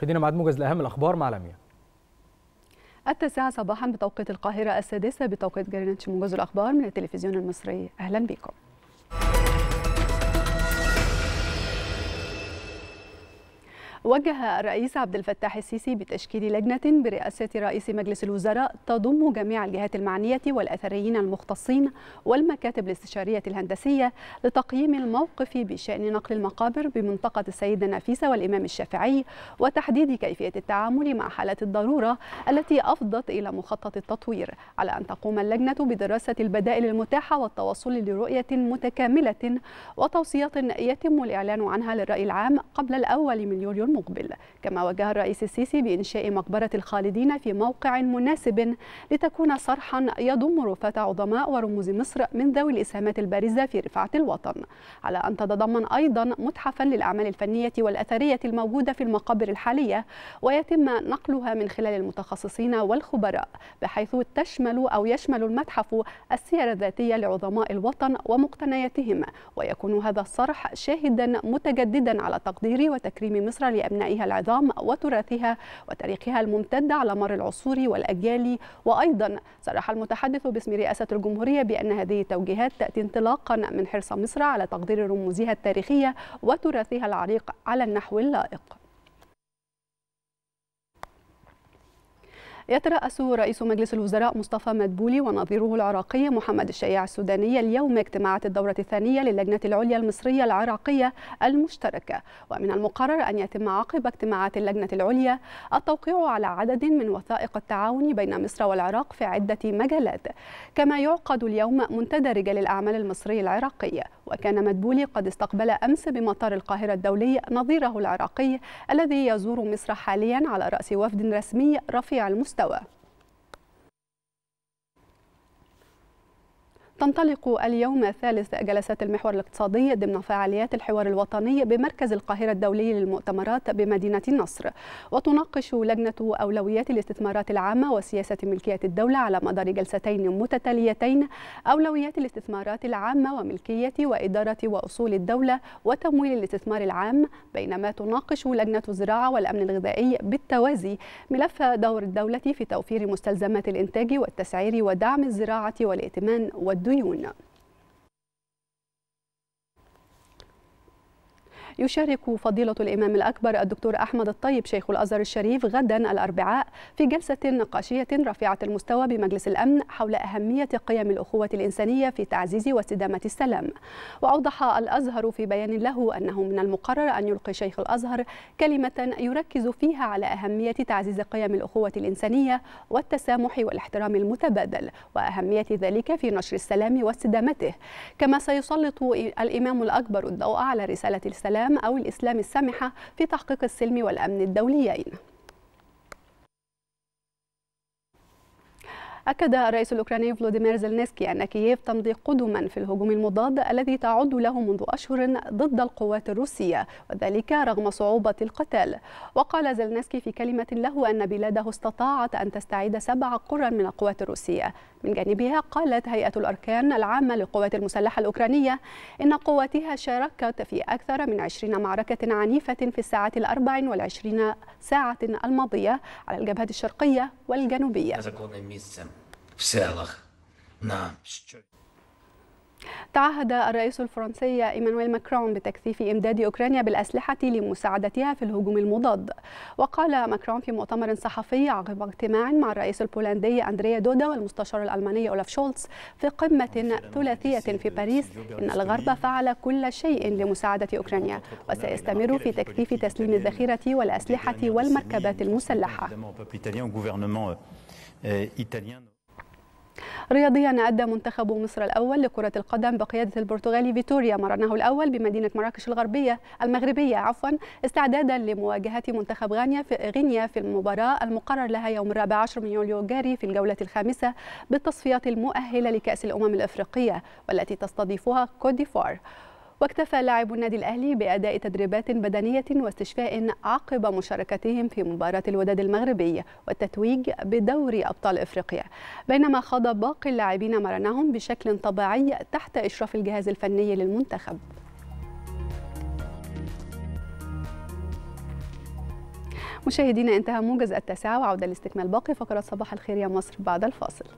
مشاهدينا معاد موجز لاهم الاخبار مع لميا التاسعة صباحا بتوقيت القاهرة السادسة بتوقيت جرينتش موجز الأخبار من التلفزيون المصري أهلا بكم وجه الرئيس عبد الفتاح السيسي بتشكيل لجنة برئاسة رئيس مجلس الوزراء تضم جميع الجهات المعنية والأثريين المختصين والمكاتب الاستشارية الهندسية لتقييم الموقف بشأن نقل المقابر بمنطقة السيدة نفيسة والإمام الشافعي وتحديد كيفية التعامل مع حالات الضرورة التي أفضت إلى مخطط التطوير على أن تقوم اللجنة بدراسة البدائل المتاحة والتوصل لرؤية متكاملة وتوصيات يتم الإعلان عنها للرأي العام قبل الأول من يوليو الموضوع. المقبل كما وجه الرئيس السيسي بإنشاء مقبرة الخالدين في موقع مناسب لتكون صرحا يضم رفات عظماء ورموز مصر من ذوي الإسهامات البارزة في رفعة الوطن على أن تتضمن أيضا متحفا للأعمال الفنية والأثرية الموجودة في المقابر الحالية ويتم نقلها من خلال المتخصصين والخبراء بحيث تشمل أو يشمل المتحف السير الذاتية لعظماء الوطن ومقتنياتهم ويكون هذا الصرح شاهدا متجددا على تقدير وتكريم مصر لأبنائها أبنائها العظام وتراثها وتاريخها الممتد على مر العصور والأجيال وأيضا صرح المتحدث باسم رئاسة الجمهورية بأن هذه التوجيهات تأتي انطلاقا من حرص مصر على تقدير رموزها التاريخية وتراثها العريق على النحو اللائق يترأس رئيس مجلس الوزراء مصطفى مدبولي ونظيره العراقي محمد الشياع السوداني اليوم اجتماعات الدورة الثانية للجنة العليا المصرية العراقية المشتركة ومن المقرر أن يتم عقب اجتماعات اللجنة العليا التوقيع على عدد من وثائق التعاون بين مصر والعراق في عدة مجالات كما يعقد اليوم منتدى رجال الأعمال المصري العراقي وكان مدبولي قد استقبل أمس بمطار القاهرة الدولي نظيره العراقي الذي يزور مصر حاليا على رأس وفد رسمي رفيع المستوى تنطلق اليوم ثالث جلسات المحور الاقتصادي ضمن فعاليات الحوار الوطني بمركز القاهرة الدولي للمؤتمرات بمدينة النصر وتناقش لجنة أولويات الاستثمارات العامة وسياسة ملكية الدولة على مدار جلستين متتاليتين أولويات الاستثمارات العامة وملكية وإدارة وأصول الدولة وتمويل الاستثمار العام بينما تناقش لجنة الزراعة والأمن الغذائي بالتوازي ملف دور الدولة في توفير مستلزمات الإنتاج والتسعير ودعم الزراعة والائتمان والدولة 有用呢。يشارك فضيلة الإمام الأكبر الدكتور أحمد الطيب شيخ الأزهر الشريف غدا الأربعاء في جلسة نقاشية رفيعة المستوى بمجلس الأمن حول أهمية قيم الأخوة الإنسانية في تعزيز واستدامة السلام وأوضح الأزهر في بيان له أنه من المقرر أن يلقي شيخ الأزهر كلمة يركز فيها على أهمية تعزيز قيم الأخوة الإنسانية والتسامح والاحترام المتبادل وأهمية ذلك في نشر السلام واستدامته كما سيسلط الإمام الأكبر الضوء على رسالة السلام الإسلام أو الإسلام السامحة في تحقيق السلم والأمن الدوليين أكد الرئيس الأوكراني فلوديمير زلنسكي أن كييف تمضي قدما في الهجوم المضاد الذي تعد له منذ أشهر ضد القوات الروسية وذلك رغم صعوبة القتال وقال زلنسكي في كلمة له أن بلاده استطاعت أن تستعيد سبع قرى من القوات الروسية من جانبها قالت هيئة الأركان العامة للقوات المسلحة الأوكرانية إن قواتها شاركت في أكثر من 20 معركة عنيفة في الساعات الأربع والعشرين ساعة الماضية على الجبهة الشرقية والجنوبية في نعم. تعهد الرئيس الفرنسي إيمانويل ماكرون بتكثيف إمداد أوكرانيا بالأسلحة لمساعدتها في الهجوم المضاد وقال ماكرون في مؤتمر صحفي عقب اجتماع مع الرئيس البولندي أندريا دودا والمستشار الألماني أولاف شولتز في قمة ثلاثية في باريس إن الغرب فعل كل شيء لمساعدة أوكرانيا وسيستمر في تكثيف تسليم الذخيرة والأسلحة والمركبات المسلحة رياضيا أدى منتخب مصر الأول لكرة القدم بقيادة البرتغالي فيتوريا مرنه الأول بمدينة مراكش الغربية المغربية عفوا استعدادا لمواجهة منتخب غانيا في غينيا في المباراة المقرر لها يوم الرابع عشر من يوليو الجاري في الجولة الخامسة بالتصفيات المؤهلة لكأس الأمم الأفريقية والتي تستضيفها كوت ديفوار واكتفى لاعبو النادي الأهلي بأداء تدريبات بدنية واستشفاء عقب مشاركتهم في مباراة الوداد المغربي والتتويج بدوري أبطال إفريقيا بينما خاض باقي اللاعبين مرنهم بشكل طبيعي تحت إشراف الجهاز الفني للمنتخب مشاهدينا انتهى موجز التاسعة وعودة لاستكمال باقي فقرات صباح الخير يا مصر بعد الفاصل